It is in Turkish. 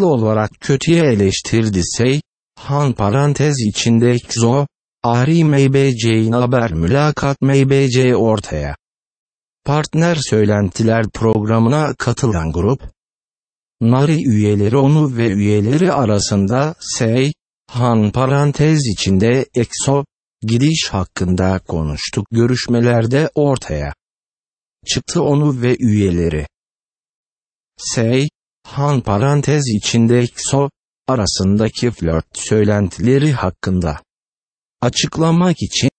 olarak kötüye eleştirdisey, han parantez içinde ekzo, ahri meybeceyin haber mülakat mbc ortaya. Partner Söylentiler programına katılan grup, Nari üyeleri onu ve üyeleri arasında Sey, Han parantez içinde EXO, gidiş hakkında konuştuk görüşmelerde ortaya çıktı onu ve üyeleri. Sey, Han parantez içinde XO, arasındaki flört söylentileri hakkında açıklamak için